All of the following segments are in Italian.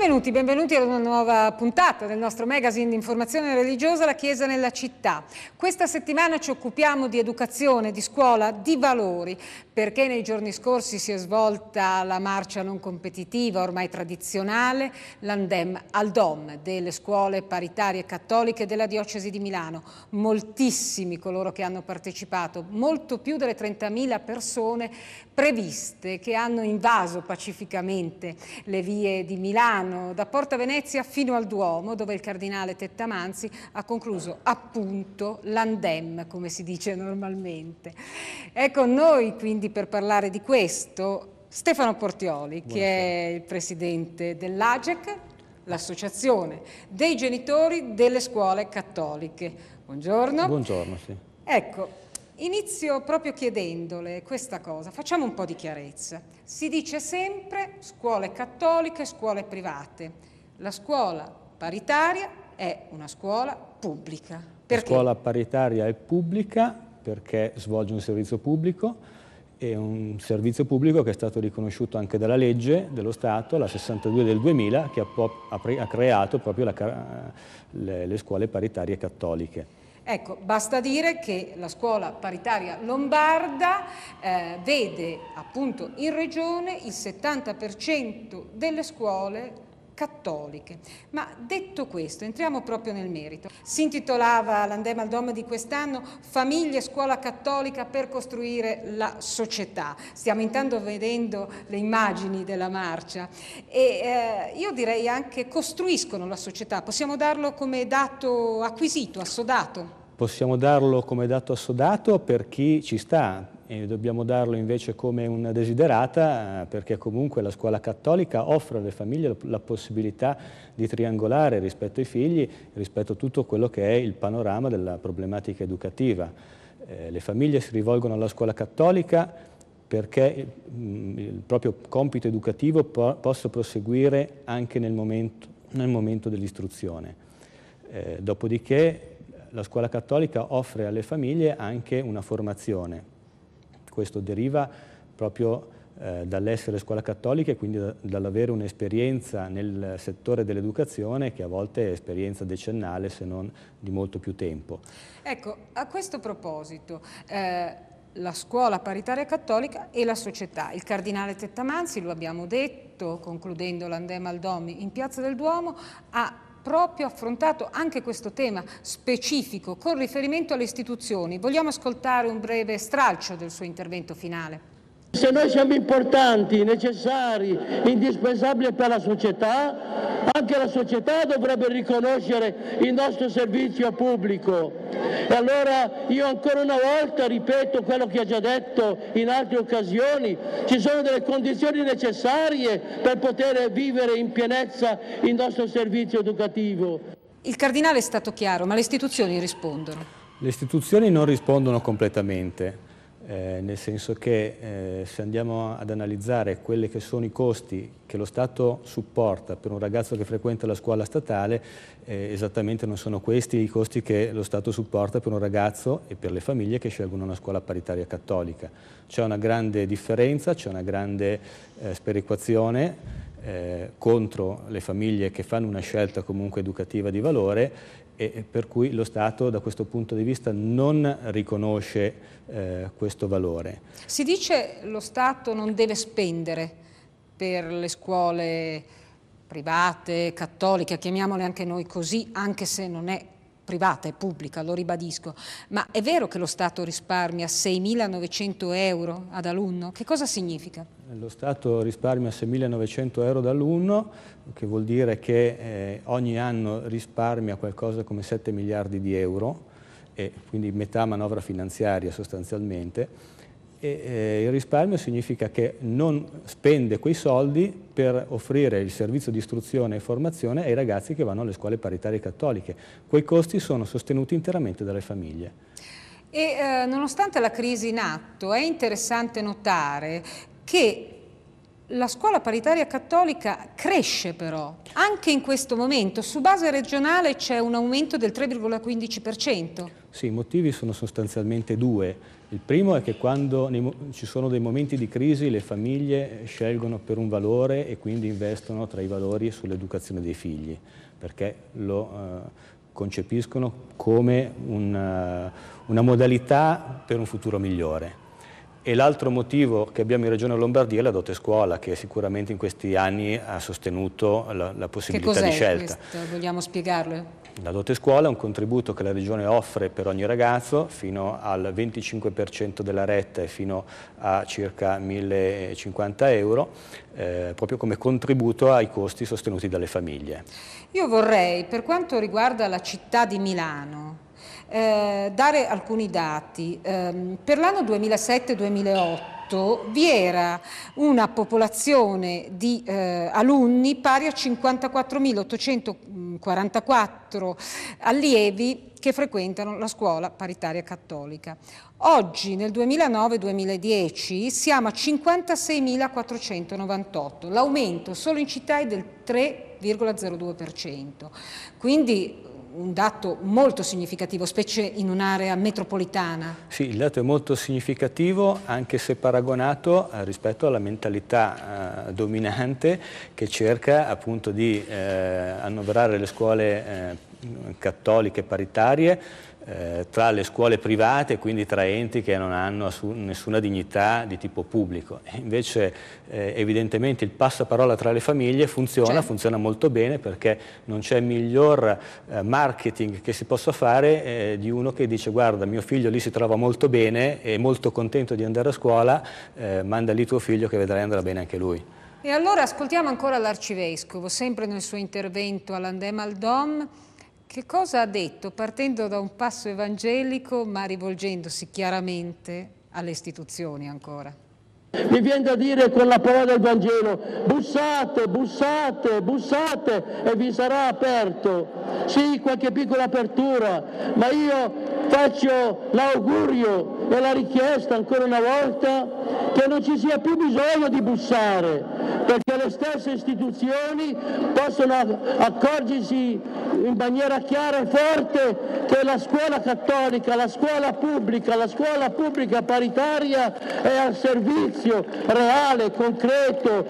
Benvenuti, benvenuti ad una nuova puntata del nostro magazine di informazione religiosa La Chiesa nella città. Questa settimana ci occupiamo di educazione, di scuola, di valori, perché nei giorni scorsi si è svolta la marcia non competitiva, ormai tradizionale, l'Andem al Dom delle scuole paritarie cattoliche della Diocesi di Milano. Moltissimi coloro che hanno partecipato, molto più delle 30.000 persone previste che hanno invaso pacificamente le vie di Milano, da Porta Venezia fino al Duomo, dove il cardinale Tettamanzi ha concluso appunto l'andem, come si dice normalmente. È con ecco, noi quindi per parlare di questo Stefano Portioli, che è il presidente dell'AGEC, l'associazione dei genitori delle scuole cattoliche. Buongiorno. Buongiorno, sì. Ecco, Inizio proprio chiedendole questa cosa, facciamo un po' di chiarezza. Si dice sempre scuole cattoliche, scuole private. La scuola paritaria è una scuola pubblica. Perché? La scuola paritaria è pubblica perché svolge un servizio pubblico e un servizio pubblico che è stato riconosciuto anche dalla legge dello Stato, la 62 del 2000, che ha, ha, ha creato proprio la, le, le scuole paritarie cattoliche. Ecco, basta dire che la scuola paritaria lombarda eh, vede appunto in regione il 70% delle scuole cattoliche. Ma detto questo, entriamo proprio nel merito. Si intitolava l'Andema al Dom di quest'anno Famiglie e scuola cattolica per costruire la società. Stiamo intanto vedendo le immagini della marcia e eh, io direi anche costruiscono la società, possiamo darlo come dato acquisito, assodato possiamo darlo come dato assodato per chi ci sta e dobbiamo darlo invece come una desiderata eh, perché comunque la scuola cattolica offre alle famiglie la possibilità di triangolare rispetto ai figli, rispetto a tutto quello che è il panorama della problematica educativa. Eh, le famiglie si rivolgono alla scuola cattolica perché mh, eh, mm, il proprio compito educativo po possa proseguire anche nel momento, nel momento dell'istruzione. Eh, dopodiché la scuola cattolica offre alle famiglie anche una formazione. Questo deriva proprio eh, dall'essere scuola cattolica e quindi da, dall'avere un'esperienza nel settore dell'educazione che a volte è esperienza decennale se non di molto più tempo. Ecco, a questo proposito, eh la scuola paritaria cattolica e la società. Il cardinale Tettamanzi, lo abbiamo detto, concludendo l'Andema Aldomi in Piazza del Duomo, ha proprio affrontato anche questo tema specifico con riferimento alle istituzioni. Vogliamo ascoltare un breve stralcio del suo intervento finale. Se noi siamo importanti, necessari, indispensabili per la società, anche la società dovrebbe riconoscere il nostro servizio pubblico. E allora io ancora una volta ripeto quello che ha già detto in altre occasioni, ci sono delle condizioni necessarie per poter vivere in pienezza il nostro servizio educativo. Il cardinale è stato chiaro, ma le istituzioni rispondono. Le istituzioni non rispondono completamente eh, nel senso che eh, se andiamo ad analizzare quelli che sono i costi che lo Stato supporta per un ragazzo che frequenta la scuola statale, eh, esattamente non sono questi i costi che lo Stato supporta per un ragazzo e per le famiglie che scelgono una scuola paritaria cattolica. C'è una grande differenza, c'è una grande eh, sperequazione eh, contro le famiglie che fanno una scelta comunque educativa di valore e per cui lo Stato da questo punto di vista non riconosce eh, questo valore. Si dice che lo Stato non deve spendere per le scuole private, cattoliche, chiamiamole anche noi così, anche se non è privata e pubblica, lo ribadisco, ma è vero che lo Stato risparmia 6.900 euro ad alunno? Che cosa significa? Lo Stato risparmia 6.900 euro ad alunno, che vuol dire che eh, ogni anno risparmia qualcosa come 7 miliardi di euro, e quindi metà manovra finanziaria sostanzialmente, e eh, il risparmio significa che non spende quei soldi per offrire il servizio di istruzione e formazione ai ragazzi che vanno alle scuole paritarie cattoliche. Quei costi sono sostenuti interamente dalle famiglie. E eh, nonostante la crisi in atto è interessante notare che la scuola paritaria cattolica cresce però, anche in questo momento, su base regionale c'è un aumento del 3,15%. Sì, i motivi sono sostanzialmente due. Il primo è che quando ci sono dei momenti di crisi le famiglie scelgono per un valore e quindi investono tra i valori sull'educazione dei figli, perché lo eh, concepiscono come una, eh, una modalità per un futuro migliore. E l'altro motivo che abbiamo in Regione Lombardia è la dote scuola, che sicuramente in questi anni ha sostenuto la, la possibilità di scelta. Questo? Vogliamo spiegarlo? La dote scuola è un contributo che la Regione offre per ogni ragazzo fino al 25% della retta e fino a circa 1050 euro, eh, proprio come contributo ai costi sostenuti dalle famiglie. Io vorrei, per quanto riguarda la città di Milano, eh, dare alcuni dati. Eh, per l'anno 2007-2008 vi era una popolazione di eh, alunni pari a 54.844 allievi che frequentano la scuola paritaria cattolica. Oggi, nel 2009-2010, siamo a 56.498, l'aumento solo in città è del 3,02%, quindi un dato molto significativo, specie in un'area metropolitana. Sì, il dato è molto significativo anche se paragonato eh, rispetto alla mentalità eh, dominante che cerca appunto di eh, annoverare le scuole eh, cattoliche paritarie eh, tra le scuole private, quindi tra enti che non hanno nessuna dignità di tipo pubblico. invece eh, evidentemente il passaparola tra le famiglie funziona, certo. funziona molto bene perché non c'è miglior eh, marketing che si possa fare eh, di uno che dice guarda mio figlio lì si trova molto bene, è molto contento di andare a scuola, eh, manda lì tuo figlio che vedrai andrà bene anche lui. E allora ascoltiamo ancora l'Arcivescovo, sempre nel suo intervento all'Andemaldom. al Dom, che cosa ha detto partendo da un passo evangelico ma rivolgendosi chiaramente alle istituzioni ancora? Mi viene da dire con la parola del Vangelo, bussate, bussate, bussate e vi sarà aperto. Sì, qualche piccola apertura, ma io faccio l'augurio è la richiesta ancora una volta che non ci sia più bisogno di bussare, perché le stesse istituzioni possono accorgersi in maniera chiara e forte che la scuola cattolica, la scuola pubblica, la scuola pubblica paritaria è al servizio reale, concreto,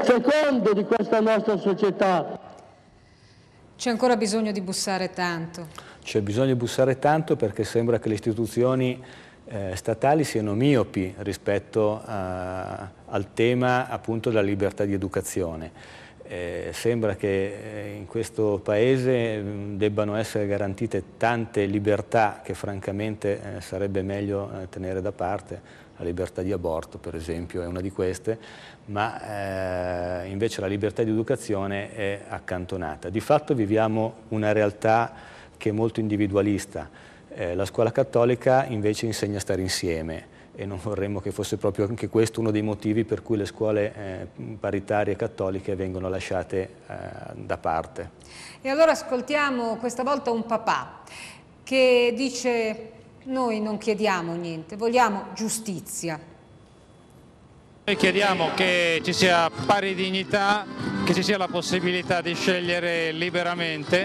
fecondo di questa nostra società. C'è ancora bisogno di bussare tanto? C'è bisogno di bussare tanto perché sembra che le istituzioni eh, statali siano miopi rispetto a, eh, al tema appunto della libertà di educazione. Eh, sembra che eh, in questo Paese mm, debbano essere garantite tante libertà che francamente eh, sarebbe meglio eh, tenere da parte, la libertà di aborto per esempio è una di queste, ma eh, invece la libertà di educazione è accantonata. Di fatto viviamo una realtà che è molto individualista, eh, la scuola cattolica invece insegna a stare insieme e non vorremmo che fosse proprio anche questo uno dei motivi per cui le scuole eh, paritarie cattoliche vengono lasciate eh, da parte. E allora ascoltiamo questa volta un papà che dice noi non chiediamo niente, vogliamo giustizia. Noi chiediamo che ci sia pari dignità, che ci sia la possibilità di scegliere liberamente,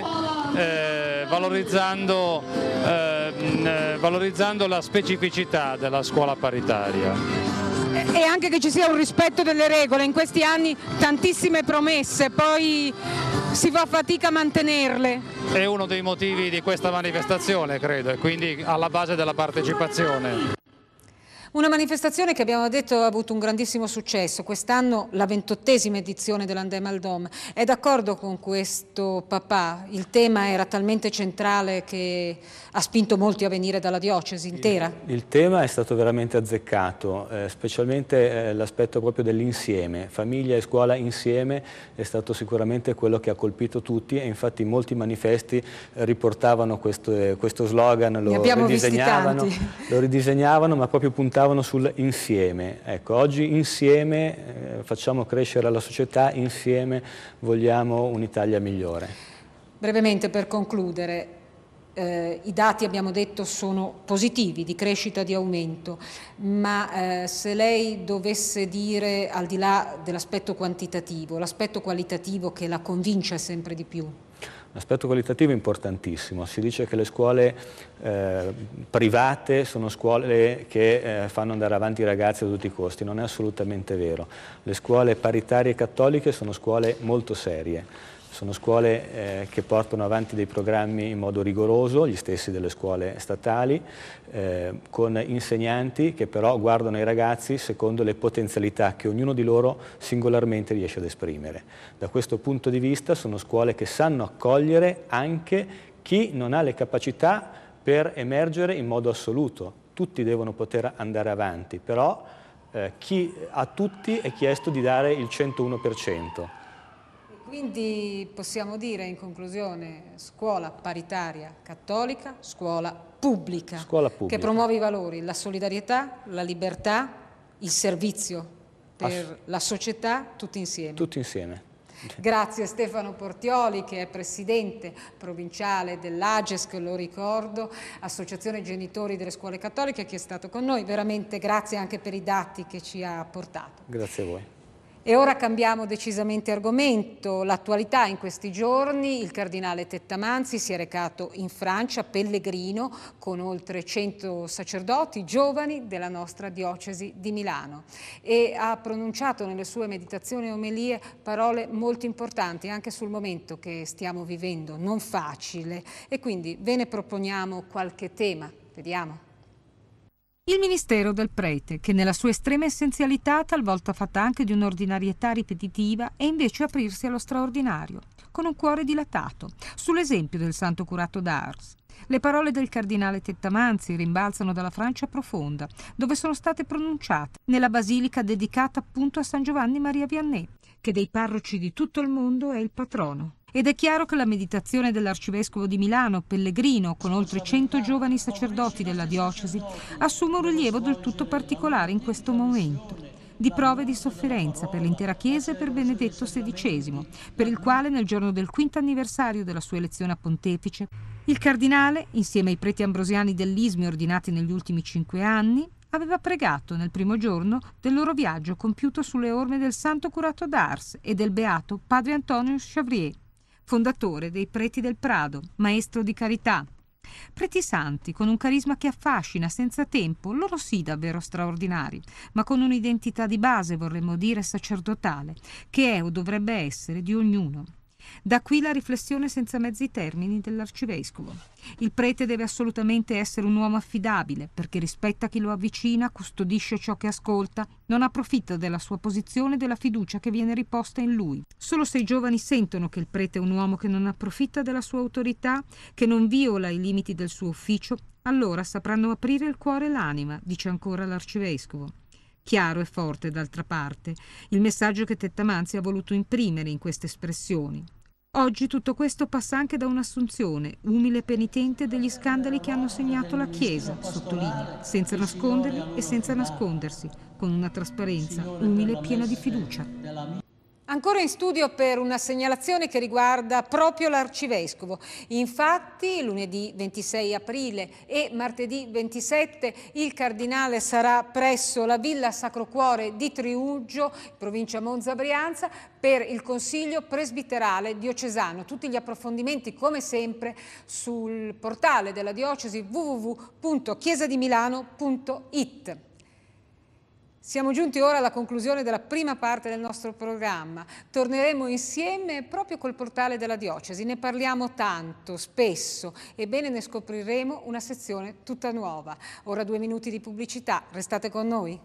eh, valorizzando eh, Mm, eh, valorizzando la specificità della scuola paritaria. E anche che ci sia un rispetto delle regole, in questi anni tantissime promesse, poi si fa fatica a mantenerle. È uno dei motivi di questa manifestazione, credo, e quindi alla base della partecipazione. Una manifestazione che abbiamo detto ha avuto un grandissimo successo, quest'anno la ventottesima edizione dell'Andem al Dom. È d'accordo con questo papà? Il tema era talmente centrale che ha spinto molti a venire dalla diocesi intera? Il, il tema è stato veramente azzeccato, eh, specialmente eh, l'aspetto proprio dell'insieme, famiglia e scuola insieme è stato sicuramente quello che ha colpito tutti e infatti molti manifesti riportavano questo, eh, questo slogan, lo ridisegnavano, lo ridisegnavano, ma proprio puntavano sull'insieme. Ecco, oggi insieme eh, facciamo crescere la società, insieme vogliamo un'Italia migliore. Brevemente per concludere, eh, I dati, abbiamo detto, sono positivi, di crescita, di aumento, ma eh, se lei dovesse dire, al di là dell'aspetto quantitativo, l'aspetto qualitativo che la convince sempre di più? L'aspetto qualitativo è importantissimo, si dice che le scuole eh, private sono scuole che eh, fanno andare avanti i ragazzi a tutti i costi, non è assolutamente vero. Le scuole paritarie cattoliche sono scuole molto serie sono scuole eh, che portano avanti dei programmi in modo rigoroso, gli stessi delle scuole statali, eh, con insegnanti che però guardano i ragazzi secondo le potenzialità che ognuno di loro singolarmente riesce ad esprimere. Da questo punto di vista sono scuole che sanno accogliere anche chi non ha le capacità per emergere in modo assoluto. Tutti devono poter andare avanti, però eh, chi, a tutti è chiesto di dare il 101%. Quindi possiamo dire in conclusione scuola paritaria cattolica, scuola pubblica, scuola pubblica. che promuove i valori, la solidarietà, la libertà, il servizio per Ass la società tutti insieme. Tutti insieme. Grazie Stefano Portioli che è presidente provinciale dell'Agesc, lo ricordo, Associazione Genitori delle Scuole Cattoliche che è stato con noi, veramente grazie anche per i dati che ci ha portato. Grazie a voi. E ora cambiamo decisamente argomento. L'attualità in questi giorni, il cardinale Tettamanzi si è recato in Francia, pellegrino, con oltre 100 sacerdoti giovani della nostra diocesi di Milano e ha pronunciato nelle sue meditazioni e omelie parole molto importanti anche sul momento che stiamo vivendo, non facile. E quindi ve ne proponiamo qualche tema. Vediamo. Il ministero del prete, che nella sua estrema essenzialità talvolta fatta anche di un'ordinarietà ripetitiva, è invece aprirsi allo straordinario, con un cuore dilatato, sull'esempio del santo curato d'Ars. Le parole del cardinale Tettamanzi rimbalzano dalla Francia profonda, dove sono state pronunciate nella basilica dedicata appunto a San Giovanni Maria Vianney, che dei parroci di tutto il mondo è il patrono. Ed è chiaro che la meditazione dell'arcivescovo di Milano, Pellegrino, con oltre 100 giovani sacerdoti della diocesi, assume un rilievo del tutto particolare in questo momento di prove di sofferenza per l'intera Chiesa e per Benedetto XVI, per il quale nel giorno del quinto anniversario della sua elezione a pontefice, il cardinale, insieme ai preti ambrosiani dell'Ismi ordinati negli ultimi cinque anni, aveva pregato nel primo giorno del loro viaggio compiuto sulle orme del santo curato d'Ars e del beato padre Antonio Chavrier, fondatore dei Preti del Prado, maestro di carità. Preti santi, con un carisma che affascina senza tempo, loro sì davvero straordinari, ma con un'identità di base, vorremmo dire, sacerdotale, che è o dovrebbe essere di ognuno. Da qui la riflessione senza mezzi termini dell'arcivescovo. Il prete deve assolutamente essere un uomo affidabile perché rispetta chi lo avvicina, custodisce ciò che ascolta, non approfitta della sua posizione e della fiducia che viene riposta in lui. Solo se i giovani sentono che il prete è un uomo che non approfitta della sua autorità, che non viola i limiti del suo ufficio, allora sapranno aprire il cuore e l'anima, dice ancora l'arcivescovo. Chiaro e forte, d'altra parte, il messaggio che Tettamanzi ha voluto imprimere in queste espressioni. Oggi tutto questo passa anche da un'assunzione, umile e penitente, degli scandali che hanno segnato la Chiesa, sottolinea, senza nasconderli e senza nascondersi, con una trasparenza umile e piena di fiducia. Ancora in studio per una segnalazione che riguarda proprio l'arcivescovo. Infatti lunedì 26 aprile e martedì 27 il cardinale sarà presso la Villa Sacro Cuore di Triuggio, provincia Monza Brianza, per il Consiglio Presbiterale Diocesano. Tutti gli approfondimenti come sempre sul portale della diocesi www.chiesadimilano.it. Siamo giunti ora alla conclusione della prima parte del nostro programma. Torneremo insieme proprio col portale della diocesi. Ne parliamo tanto, spesso, ebbene ne scopriremo una sezione tutta nuova. Ora due minuti di pubblicità, restate con noi.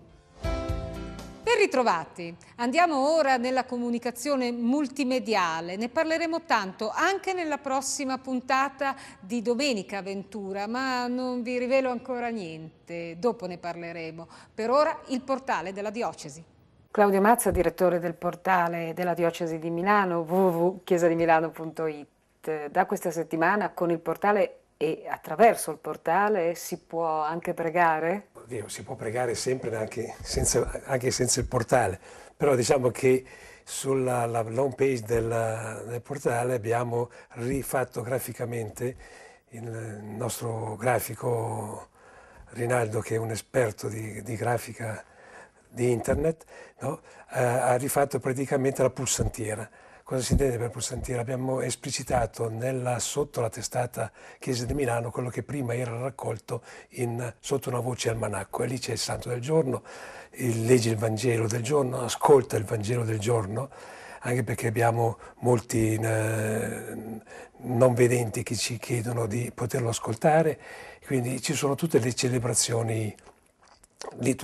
Ben ritrovati. Andiamo ora nella comunicazione multimediale. Ne parleremo tanto anche nella prossima puntata di Domenica Ventura, ma non vi rivelo ancora niente. Dopo ne parleremo. Per ora il portale della diocesi. Claudio Mazza, direttore del portale della diocesi di Milano www.chiesadimilano.it. Da questa settimana con il portale e attraverso il portale si può anche pregare? Oddio, si può pregare sempre anche senza, anche senza, il portale, però diciamo che sulla la, home page del, del portale abbiamo rifatto graficamente il nostro grafico Rinaldo, che è un esperto di, di grafica di internet, no? eh, ha rifatto praticamente la pulsantiera Cosa si intende per pulsantino? Abbiamo esplicitato nella, sotto la testata Chiesa di Milano quello che prima era raccolto in, sotto una voce almanacco. E lì c'è il santo del giorno, il, leggi il Vangelo del giorno, ascolta il Vangelo del giorno, anche perché abbiamo molti eh, non vedenti che ci chiedono di poterlo ascoltare. Quindi ci sono tutte le celebrazioni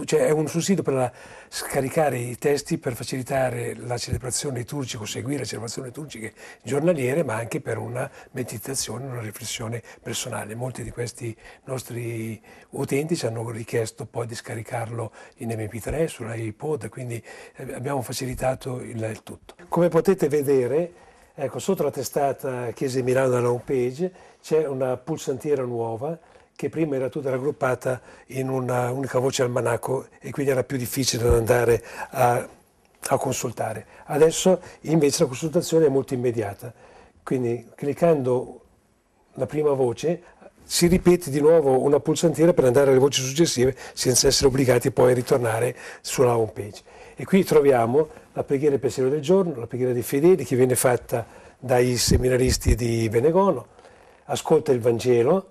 cioè è un sussidio per scaricare i testi per facilitare la celebrazione liturgica, seguire le celebrazioni liturgiche giornaliere, ma anche per una meditazione, una riflessione personale. Molti di questi nostri utenti ci hanno richiesto poi di scaricarlo in MP3, sull'iPod, quindi eh, abbiamo facilitato il, il tutto. Come potete vedere, ecco, sotto la testata Chiesa di Milano home page, c'è una pulsantiera nuova che prima era tutta raggruppata in una unica voce almanacco e quindi era più difficile da andare a, a consultare. Adesso invece la consultazione è molto immediata, quindi cliccando la prima voce si ripete di nuovo una pulsantiera per andare alle voci successive senza essere obbligati poi a ritornare sulla home page. E qui troviamo la preghiera e pensiero del giorno, la preghiera dei fedeli che viene fatta dai seminaristi di Benegono, ascolta il Vangelo,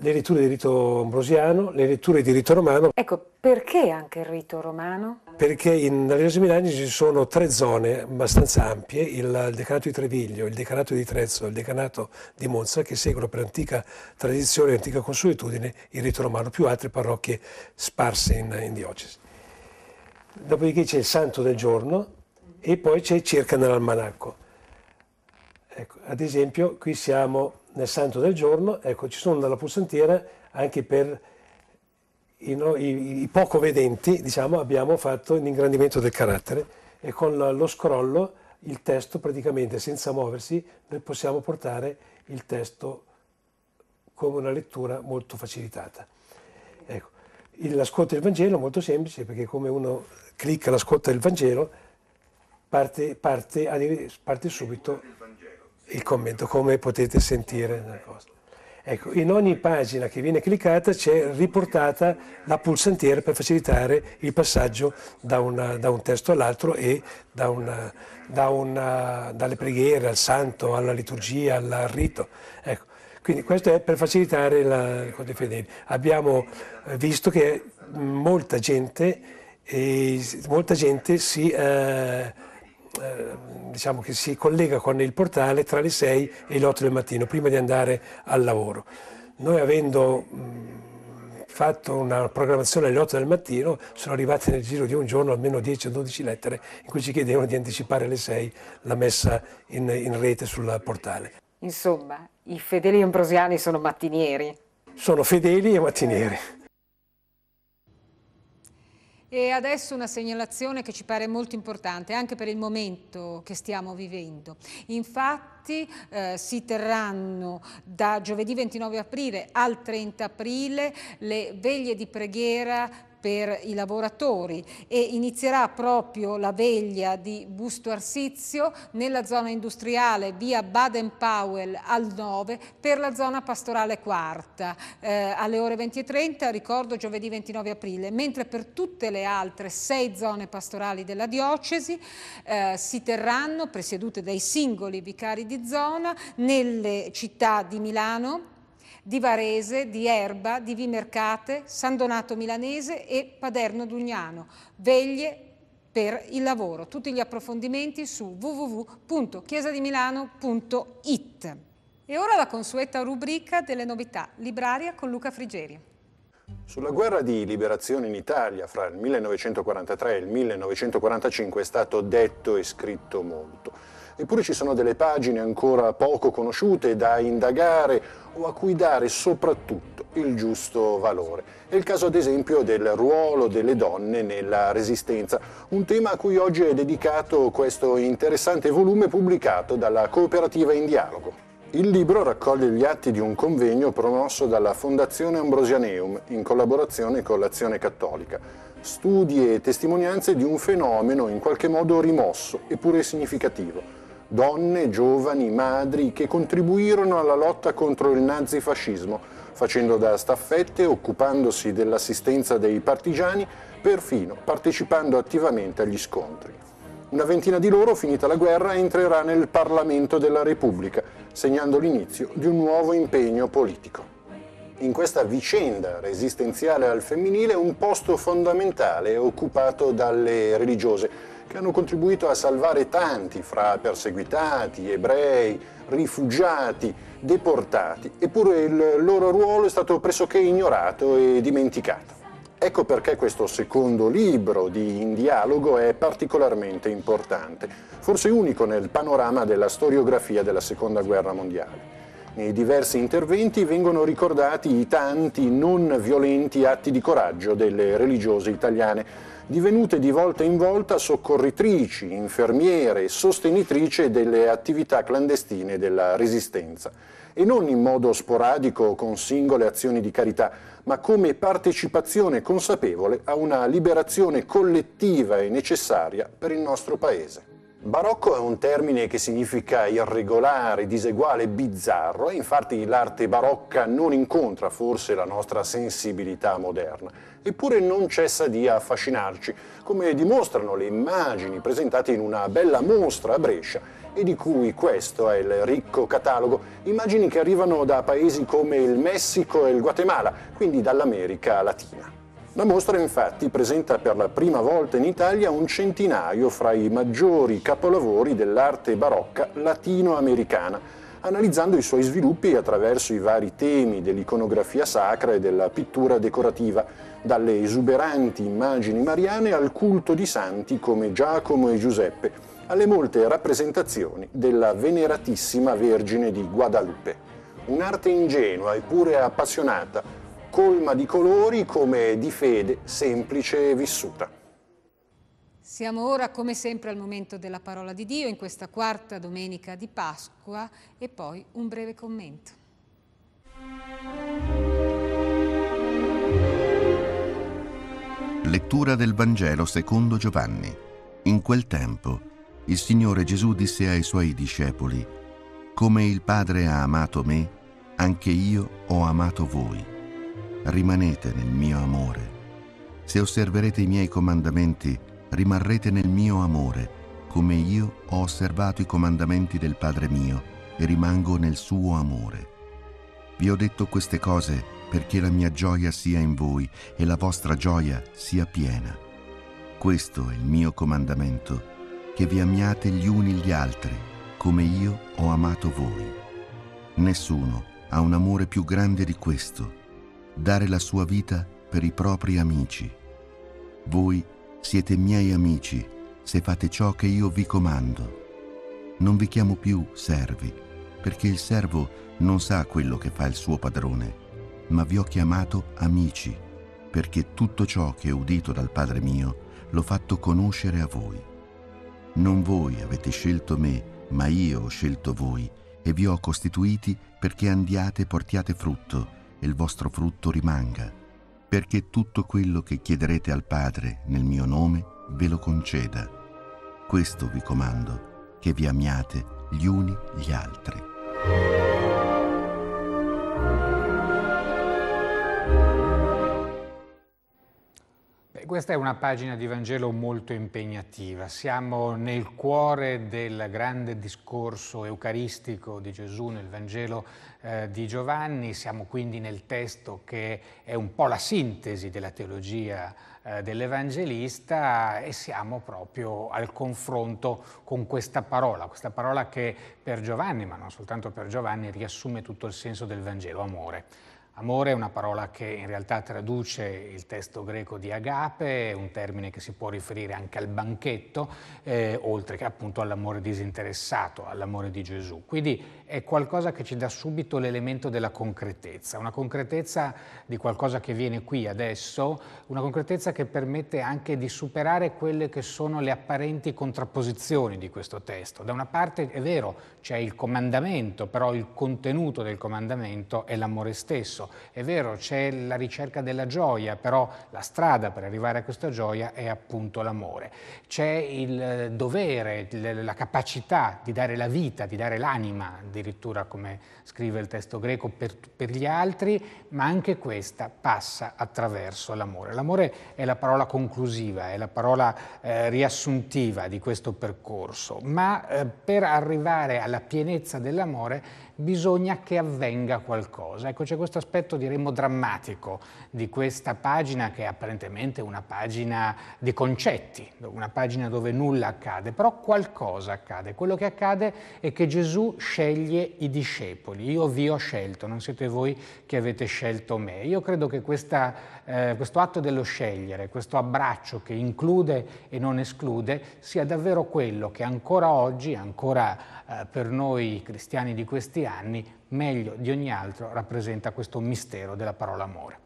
le letture di rito ambrosiano, le letture di rito romano. Ecco, perché anche il rito romano? Perché in di Milano ci sono tre zone abbastanza ampie, il, il decanato di Treviglio, il decanato di Trezzo, il decanato di Monza, che seguono per antica tradizione e antica consuetudine il rito romano, più altre parrocchie sparse in, in diocesi. Dopodiché c'è il santo del giorno e poi c'è circa nell'almanacco. Ecco, ad esempio qui siamo nel santo del giorno, ecco, ci sono dalla pulsantiera anche per i, no, i, i poco vedenti, diciamo, abbiamo fatto un ingrandimento del carattere e con lo scrollo il testo praticamente senza muoversi noi possiamo portare il testo come una lettura molto facilitata. Ecco, l'ascolto del Vangelo è molto semplice perché come uno clicca l'ascolto del Vangelo parte, parte, parte subito il commento, come potete sentire. Ecco, in ogni pagina che viene cliccata c'è riportata la pulsantiera per facilitare il passaggio da, una, da un testo all'altro e da una, da una, dalle preghiere al santo, alla liturgia, al rito. Ecco, quindi questo è per facilitare la, il dei fedeli. Abbiamo eh, visto che molta gente, eh, molta gente si... Eh, eh, diciamo che si collega con il portale tra le 6 e le 8 del mattino, prima di andare al lavoro. Noi avendo mm, fatto una programmazione alle 8 del mattino, sono arrivate nel giro di un giorno almeno 10 o 12 lettere in cui ci chiedevano di anticipare alle 6 la messa in, in rete sul portale. Insomma, i fedeli ambrosiani sono mattinieri. Sono fedeli e mattinieri. E adesso una segnalazione che ci pare molto importante anche per il momento che stiamo vivendo. Infatti eh, si terranno da giovedì 29 aprile al 30 aprile le veglie di preghiera per i lavoratori e inizierà proprio la veglia di Busto Arsizio nella zona industriale via Baden-Powell al 9 per la zona pastorale quarta eh, alle ore 20.30, ricordo giovedì 29 aprile, mentre per tutte le altre sei zone pastorali della diocesi eh, si terranno, presiedute dai singoli vicari di zona, nelle città di Milano, di Varese, di Erba, di Vimercate, San Donato Milanese e Paderno Dugnano. Veglie per il lavoro. Tutti gli approfondimenti su www.chiesadimilano.it. E ora la consueta rubrica delle novità libraria con Luca Frigeri. Sulla guerra di liberazione in Italia fra il 1943 e il 1945 è stato detto e scritto molto eppure ci sono delle pagine ancora poco conosciute da indagare o a cui dare soprattutto il giusto valore. È il caso ad esempio del ruolo delle donne nella resistenza, un tema a cui oggi è dedicato questo interessante volume pubblicato dalla cooperativa in dialogo. Il libro raccoglie gli atti di un convegno promosso dalla Fondazione Ambrosianeum in collaborazione con l'Azione Cattolica, studi e testimonianze di un fenomeno in qualche modo rimosso eppure significativo, donne, giovani, madri che contribuirono alla lotta contro il nazifascismo, facendo da staffette, occupandosi dell'assistenza dei partigiani, perfino partecipando attivamente agli scontri. Una ventina di loro, finita la guerra, entrerà nel Parlamento della Repubblica, segnando l'inizio di un nuovo impegno politico. In questa vicenda resistenziale al femminile un posto fondamentale è occupato dalle religiose, che hanno contribuito a salvare tanti fra perseguitati, ebrei, rifugiati, deportati, eppure il loro ruolo è stato pressoché ignorato e dimenticato. Ecco perché questo secondo libro di In dialogo è particolarmente importante, forse unico nel panorama della storiografia della Seconda Guerra Mondiale. Nei diversi interventi vengono ricordati i tanti non violenti atti di coraggio delle religiose italiane, divenute di volta in volta soccorritrici, infermiere e sostenitrice delle attività clandestine della resistenza. E non in modo sporadico o con singole azioni di carità, ma come partecipazione consapevole a una liberazione collettiva e necessaria per il nostro Paese. Barocco è un termine che significa irregolare, diseguale, bizzarro e infatti l'arte barocca non incontra forse la nostra sensibilità moderna, eppure non cessa di affascinarci, come dimostrano le immagini presentate in una bella mostra a Brescia e di cui questo è il ricco catalogo, immagini che arrivano da paesi come il Messico e il Guatemala, quindi dall'America Latina. La mostra infatti presenta per la prima volta in Italia un centinaio fra i maggiori capolavori dell'arte barocca latinoamericana, analizzando i suoi sviluppi attraverso i vari temi dell'iconografia sacra e della pittura decorativa, dalle esuberanti immagini mariane al culto di santi come Giacomo e Giuseppe, alle molte rappresentazioni della veneratissima Vergine di Guadalupe. Un'arte ingenua eppure appassionata, colma di colori come di fede semplice e vissuta. Siamo ora come sempre al momento della parola di Dio in questa quarta domenica di Pasqua e poi un breve commento. Lettura del Vangelo secondo Giovanni. In quel tempo il Signore Gesù disse ai suoi discepoli, Come il Padre ha amato me, anche io ho amato voi rimanete nel mio amore. Se osserverete i miei comandamenti, rimarrete nel mio amore, come io ho osservato i comandamenti del Padre mio e rimango nel suo amore. Vi ho detto queste cose perché la mia gioia sia in voi e la vostra gioia sia piena. Questo è il mio comandamento, che vi amiate gli uni gli altri, come io ho amato voi. Nessuno ha un amore più grande di questo, dare la sua vita per i propri amici. Voi siete miei amici se fate ciò che io vi comando. Non vi chiamo più servi, perché il servo non sa quello che fa il suo padrone, ma vi ho chiamato amici, perché tutto ciò che ho udito dal Padre mio l'ho fatto conoscere a voi. Non voi avete scelto me, ma io ho scelto voi e vi ho costituiti perché andiate e portiate frutto e il vostro frutto rimanga, perché tutto quello che chiederete al Padre nel mio nome ve lo conceda. Questo vi comando, che vi amiate gli uni gli altri. Questa è una pagina di Vangelo molto impegnativa. Siamo nel cuore del grande discorso eucaristico di Gesù nel Vangelo eh, di Giovanni, siamo quindi nel testo che è un po' la sintesi della teologia eh, dell'Evangelista e siamo proprio al confronto con questa parola, questa parola che per Giovanni, ma non soltanto per Giovanni, riassume tutto il senso del Vangelo, amore. Amore è una parola che in realtà traduce il testo greco di agape, è un termine che si può riferire anche al banchetto, eh, oltre che appunto all'amore disinteressato, all'amore di Gesù. Quindi è qualcosa che ci dà subito l'elemento della concretezza, una concretezza di qualcosa che viene qui adesso, una concretezza che permette anche di superare quelle che sono le apparenti contrapposizioni di questo testo. Da una parte è vero, c'è il comandamento, però il contenuto del comandamento è l'amore stesso è vero, c'è la ricerca della gioia, però la strada per arrivare a questa gioia è appunto l'amore. C'è il eh, dovere, la capacità di dare la vita, di dare l'anima, addirittura come scrive il testo greco, per, per gli altri, ma anche questa passa attraverso l'amore. L'amore è la parola conclusiva, è la parola eh, riassuntiva di questo percorso, ma eh, per arrivare alla pienezza dell'amore bisogna che avvenga qualcosa. Ecco, c'è questo aspetto, diremmo, drammatico di questa pagina che è apparentemente una pagina di concetti, una pagina dove nulla accade, però qualcosa accade. Quello che accade è che Gesù sceglie i discepoli. Io vi ho scelto, non siete voi che avete scelto me. Io credo che questa, eh, questo atto dello scegliere, questo abbraccio che include e non esclude, sia davvero quello che ancora oggi, ancora eh, per noi cristiani di questi anni meglio di ogni altro rappresenta questo mistero della parola amore.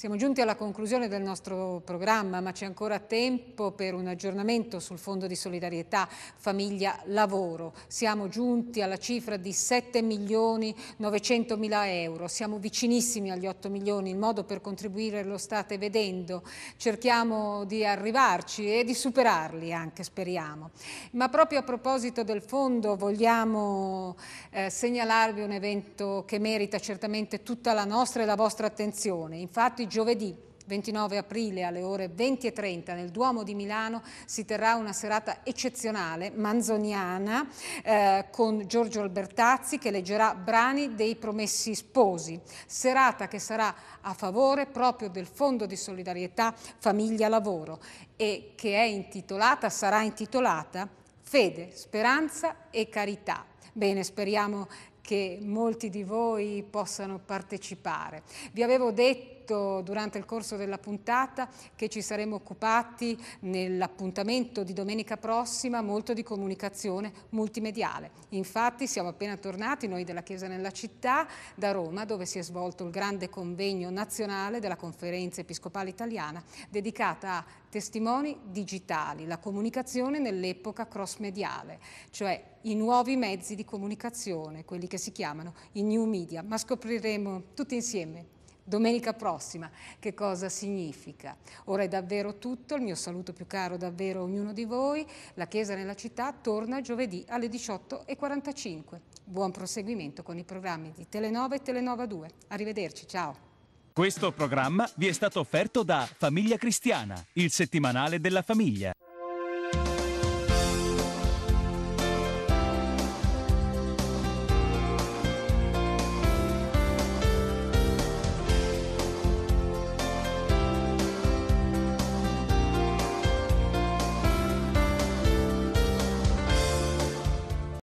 Siamo giunti alla conclusione del nostro programma, ma c'è ancora tempo per un aggiornamento sul Fondo di solidarietà famiglia lavoro. Siamo giunti alla cifra di 7 milioni 900 mila euro, siamo vicinissimi agli 8 milioni, il modo per contribuire lo state vedendo. Cerchiamo di arrivarci e di superarli anche, speriamo. Ma proprio a proposito del fondo vogliamo eh, segnalarvi un evento che merita certamente tutta la nostra e la vostra attenzione. Infatti giovedì 29 aprile alle ore 20.30 nel Duomo di Milano si terrà una serata eccezionale, manzoniana, eh, con Giorgio Albertazzi che leggerà brani dei promessi sposi. Serata che sarà a favore proprio del Fondo di solidarietà Famiglia Lavoro e che è intitolata, sarà intitolata Fede, Speranza e Carità. Bene, speriamo che molti di voi possano partecipare. Vi avevo detto detto durante il corso della puntata che ci saremo occupati nell'appuntamento di domenica prossima molto di comunicazione multimediale. Infatti siamo appena tornati noi della Chiesa nella città da Roma dove si è svolto il grande convegno nazionale della Conferenza Episcopale Italiana dedicata a testimoni digitali, la comunicazione nell'epoca cross-mediale, cioè i nuovi mezzi di comunicazione, quelli che si chiamano i new media, ma scopriremo tutti insieme domenica prossima che cosa significa. Ora è davvero tutto, il mio saluto più caro davvero a ognuno di voi. La Chiesa nella città torna giovedì alle 18.45. Buon proseguimento con i programmi di Telenova e Telenova 2. Arrivederci, ciao. Questo programma vi è stato offerto da Famiglia Cristiana, il settimanale della famiglia.